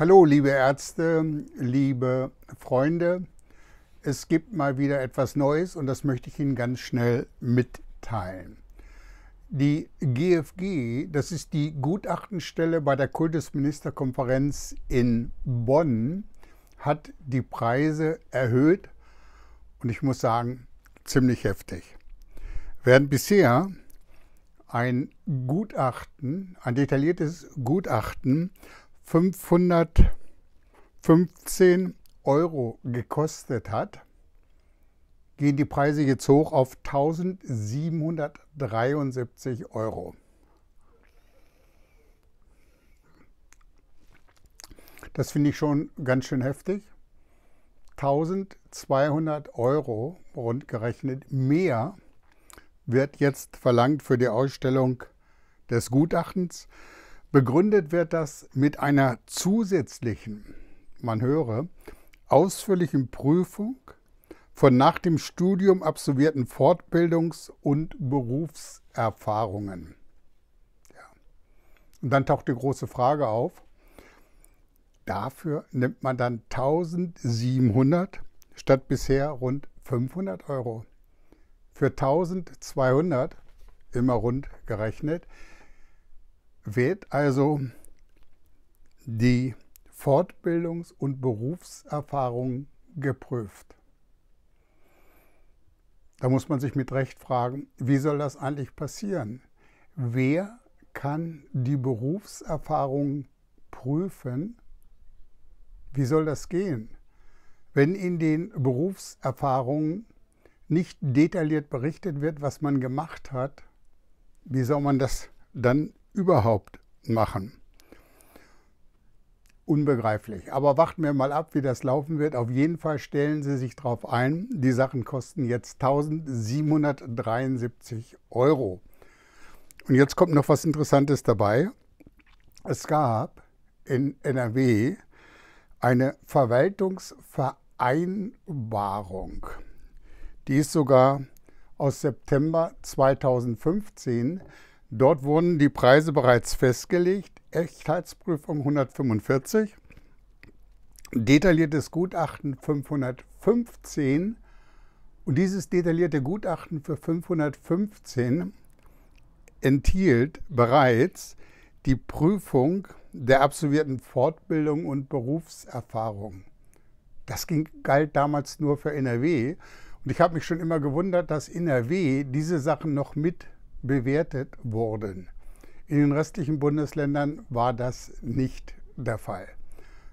Hallo, liebe Ärzte, liebe Freunde. Es gibt mal wieder etwas Neues und das möchte ich Ihnen ganz schnell mitteilen. Die GFG, das ist die Gutachtenstelle bei der Kultusministerkonferenz in Bonn, hat die Preise erhöht und ich muss sagen, ziemlich heftig. Während bisher ein Gutachten, ein detailliertes Gutachten 515 Euro gekostet hat, gehen die Preise jetzt hoch auf 1773 Euro. Das finde ich schon ganz schön heftig. 1200 Euro rundgerechnet mehr wird jetzt verlangt für die Ausstellung des Gutachtens. Begründet wird das mit einer zusätzlichen, man höre, ausführlichen Prüfung von nach dem Studium absolvierten Fortbildungs- und Berufserfahrungen. Ja. Und dann taucht die große Frage auf. Dafür nimmt man dann 1700 statt bisher rund 500 Euro. Für 1200, immer rund gerechnet, wird also die Fortbildungs- und Berufserfahrung geprüft. Da muss man sich mit Recht fragen, wie soll das eigentlich passieren? Wer kann die Berufserfahrung prüfen? Wie soll das gehen? Wenn in den Berufserfahrungen nicht detailliert berichtet wird, was man gemacht hat, wie soll man das dann überhaupt machen. Unbegreiflich. Aber warten wir mal ab, wie das laufen wird. Auf jeden Fall stellen Sie sich drauf ein. Die Sachen kosten jetzt 1773 Euro. Und jetzt kommt noch was Interessantes dabei. Es gab in NRW eine Verwaltungsvereinbarung. Die ist sogar aus September 2015. Dort wurden die Preise bereits festgelegt. Echtheitsprüfung 145, detailliertes Gutachten 515. Und dieses detaillierte Gutachten für 515 enthielt bereits die Prüfung der absolvierten Fortbildung und Berufserfahrung. Das ging, galt damals nur für NRW. Und ich habe mich schon immer gewundert, dass NRW diese Sachen noch mit bewertet wurden. In den restlichen Bundesländern war das nicht der Fall.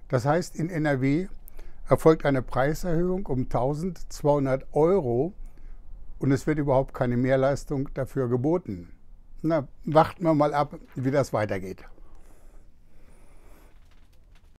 Das heißt, in NRW erfolgt eine Preiserhöhung um 1200 Euro und es wird überhaupt keine Mehrleistung dafür geboten. Na, warten wir mal ab, wie das weitergeht.